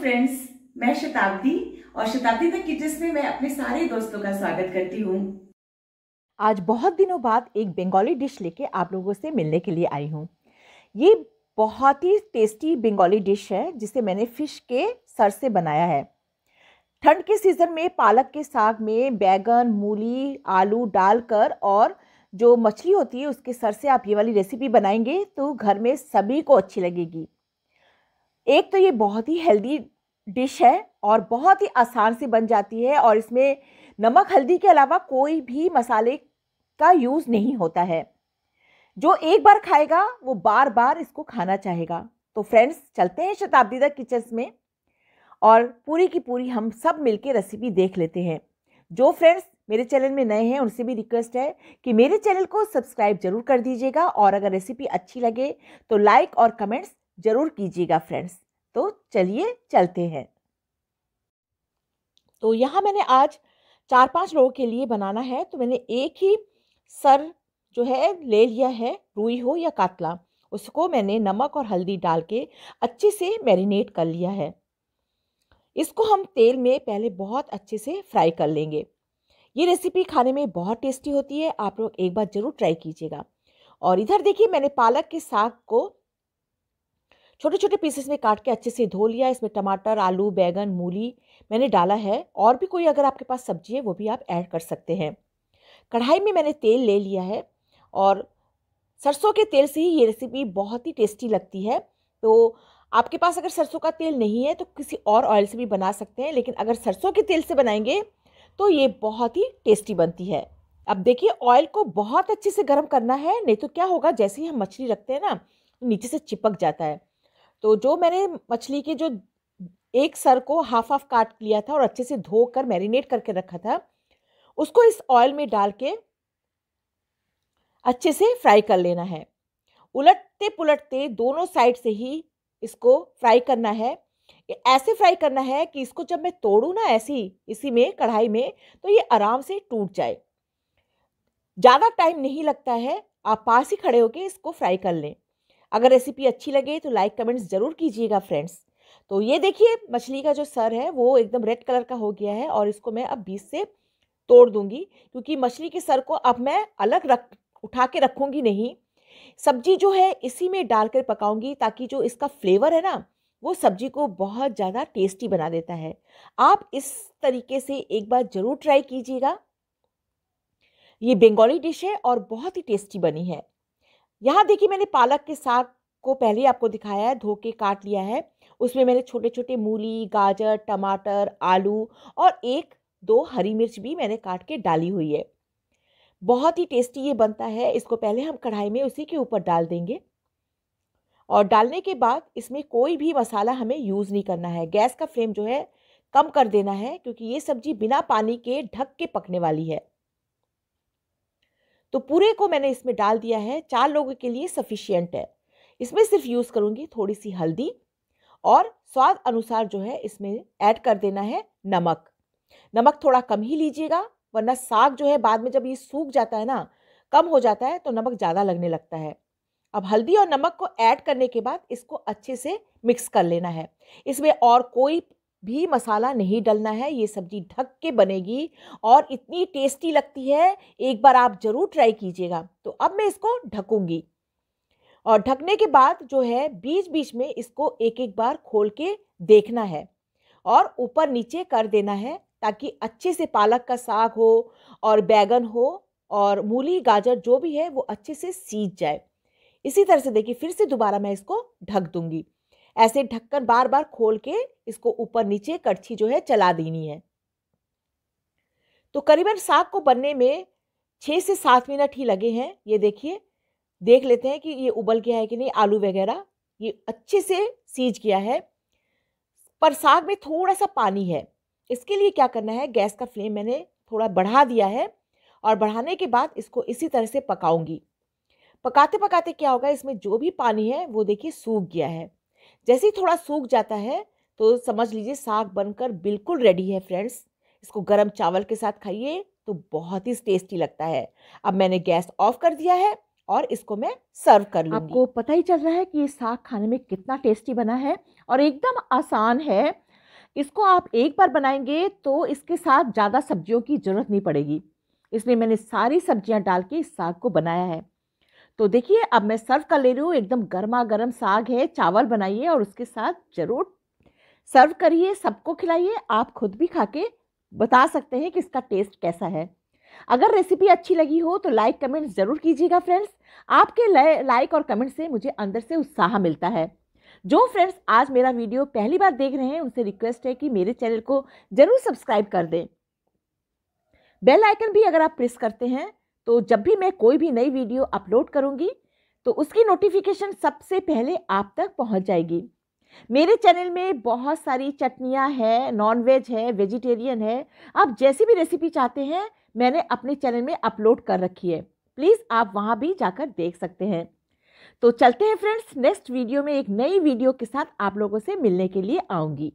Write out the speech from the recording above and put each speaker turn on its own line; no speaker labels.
friends मैं शताब्दी और शताब्दी तक किचन में मैं अपने सारे दोस्तों का स्वागत करती हूँ आज बहुत दिनों बाद एक बंगाली डिश लेके आप लोगों से मिलने के लिए आई हूँ ये बहुत ही टेस्टी बंगाली डिश है जिसे मैंने फ़िश के सर से बनाया है ठंड के सीज़न में पालक के साग में बैगन मूली आलू डालकर और जो मछली होती है उसके सर से आप ये वाली रेसिपी बनाएंगे तो घर में सभी को अच्छी लगेगी एक तो ये बहुत ही हेल्दी डिश है और बहुत ही आसान से बन जाती है और इसमें नमक हल्दी के अलावा कोई भी मसाले का यूज़ नहीं होता है जो एक बार खाएगा वो बार बार इसको खाना चाहेगा तो फ्रेंड्स चलते हैं शताब्दीदा किचन्स में और पूरी की पूरी हम सब मिलके रेसिपी देख लेते हैं जो फ्रेंड्स मेरे चैनल में नए हैं उनसे भी रिक्वेस्ट है कि मेरे चैनल को सब्सक्राइब जरूर कर दीजिएगा और अगर रेसिपी अच्छी लगे तो लाइक और कमेंट्स ज़रूर कीजिएगा फ्रेंड्स तो चलिए चलते हैं तो यहाँ मैंने आज चार पांच लोगों के लिए बनाना है तो मैंने एक ही सर जो है ले लिया है रुई हो या कातला उसको मैंने नमक और हल्दी डाल के अच्छे से मैरिनेट कर लिया है इसको हम तेल में पहले बहुत अच्छे से फ्राई कर लेंगे ये रेसिपी खाने में बहुत टेस्टी होती है आप लोग एक बार ज़रूर ट्राई कीजिएगा और इधर देखिए मैंने पालक के साग को छोटे छोटे पीसेस में काट के अच्छे से धो लिया इसमें टमाटर आलू बैंगन मूली मैंने डाला है और भी कोई अगर आपके पास सब्जी है वो भी आप ऐड कर सकते हैं कढ़ाई में मैंने तेल ले लिया है और सरसों के तेल से ही ये रेसिपी बहुत ही टेस्टी लगती है तो आपके पास अगर सरसों का तेल नहीं है तो किसी और ऑयल से भी बना सकते हैं लेकिन अगर सरसों के तेल से बनाएंगे तो ये बहुत ही टेस्टी बनती है अब देखिए ऑयल को बहुत अच्छे से गर्म करना है नहीं तो क्या होगा जैसे ही हम मछली रखते हैं ना नीचे से चिपक जाता है तो जो मैंने मछली के जो एक सर को हाफ हाफ काट लिया था और अच्छे से धो कर मैरिनेट करके रखा था उसको इस ऑयल में डाल के अच्छे से फ्राई कर लेना है उलटते पुलटते दोनों साइड से ही इसको फ्राई करना है ऐसे फ्राई करना है कि इसको जब मैं तोड़ूँ ना ऐसी इसी में कढ़ाई में तो ये आराम से टूट जाए ज़्यादा टाइम नहीं लगता है आप पास ही खड़े होकर इसको फ्राई कर लें अगर रेसिपी अच्छी लगे तो लाइक कमेंट्स ज़रूर कीजिएगा फ्रेंड्स तो ये देखिए मछली का जो सर है वो एकदम रेड कलर का हो गया है और इसको मैं अब बीस से तोड़ दूंगी क्योंकि मछली के सर को अब मैं अलग रख उठा के रखूँगी नहीं सब्जी जो है इसी में डालकर पकाऊंगी ताकि जो इसका फ्लेवर है ना वो सब्जी को बहुत ज़्यादा टेस्टी बना देता है आप इस तरीके से एक बार ज़रूर ट्राई कीजिएगा ये बंगाली डिश है और बहुत ही टेस्टी बनी है यहाँ देखिए मैंने पालक के साग को पहले आपको दिखाया है धो के काट लिया है उसमें मैंने छोटे छोटे मूली गाजर टमाटर आलू और एक दो हरी मिर्च भी मैंने काट के डाली हुई है बहुत ही टेस्टी ये बनता है इसको पहले हम कढ़ाई में उसी के ऊपर डाल देंगे और डालने के बाद इसमें कोई भी मसाला हमें यूज़ नहीं करना है गैस का फ्लेम जो है कम कर देना है क्योंकि ये सब्ज़ी बिना पानी के ढक के पकने वाली है तो पूरे को मैंने इसमें डाल दिया है चार लोगों के लिए सफिशियंट है इसमें सिर्फ यूज़ करूँगी थोड़ी सी हल्दी और स्वाद अनुसार जो है इसमें ऐड कर देना है नमक नमक थोड़ा कम ही लीजिएगा वरना साग जो है बाद में जब ये सूख जाता है ना कम हो जाता है तो नमक ज़्यादा लगने लगता है अब हल्दी और नमक को ऐड करने के बाद इसको अच्छे से मिक्स कर लेना है इसमें और कोई भी मसाला नहीं डलना है ये सब्ज़ी ढक के बनेगी और इतनी टेस्टी लगती है एक बार आप ज़रूर ट्राई कीजिएगा तो अब मैं इसको ढकूंगी और ढकने के बाद जो है बीच बीच में इसको एक एक बार खोल के देखना है और ऊपर नीचे कर देना है ताकि अच्छे से पालक का साग हो और बैगन हो और मूली गाजर जो भी है वो अच्छे से सीज जाए इसी तरह से देखिए फिर से दोबारा मैं इसको ढक दूंगी ऐसे ढक्कन बार बार खोल के इसको ऊपर नीचे कड़छी जो है चला देनी है तो करीबन साग को बनने में छः से सात मिनट ही लगे हैं ये देखिए देख लेते हैं कि ये उबल गया है कि नहीं आलू वगैरह ये अच्छे से सीज गया है पर साग में थोड़ा सा पानी है इसके लिए क्या करना है गैस का फ्लेम मैंने थोड़ा बढ़ा दिया है और बढ़ाने के बाद इसको इसी तरह से पकाऊंगी पकाते पकाते क्या होगा इसमें जो भी पानी है वो देखिए सूख गया है जैसे ही थोड़ा सूख जाता है तो समझ लीजिए साग बनकर बिल्कुल रेडी है फ्रेंड्स इसको गरम चावल के साथ खाइए तो बहुत ही टेस्टी लगता है अब मैंने गैस ऑफ कर दिया है और इसको मैं सर्व कर लूँगी आपको पता ही चल रहा है कि ये साग खाने में कितना टेस्टी बना है और एकदम आसान है इसको आप एक बार बनाएंगे तो इसके साथ ज़्यादा सब्जियों की ज़रूरत नहीं पड़ेगी इसमें मैंने सारी सब्जियां डाल के इस साग को बनाया है तो देखिए अब मैं सर्व कर ले रही हूँ एकदम गर्मा गर्म साग है चावल बनाइए और उसके साथ ज़रूर सर्व करिए सबको खिलाइए आप खुद भी खा के बता सकते हैं कि इसका टेस्ट कैसा है अगर रेसिपी अच्छी लगी हो तो लाइक कमेंट ज़रूर कीजिएगा फ्रेंड्स आपके लाइक और कमेंट से मुझे अंदर से उत्साह मिलता है जो फ्रेंड्स आज मेरा वीडियो पहली बार देख रहे हैं उनसे रिक्वेस्ट है कि मेरे चैनल को ज़रूर सब्सक्राइब कर दें बेल आइकन भी अगर आप प्रेस करते हैं तो जब भी मैं कोई भी नई वीडियो अपलोड करूँगी तो उसकी नोटिफिकेशन सबसे पहले आप तक पहुँच जाएगी मेरे चैनल में बहुत सारी चटनियाँ हैं नॉनवेज है वेजिटेरियन है आप जैसी भी रेसिपी चाहते हैं मैंने अपने चैनल में अपलोड कर रखी है प्लीज़ आप वहाँ भी जाकर देख सकते हैं तो चलते हैं फ्रेंड्स नेक्स्ट वीडियो में एक नई वीडियो के साथ आप लोगों से मिलने के लिए आऊँगी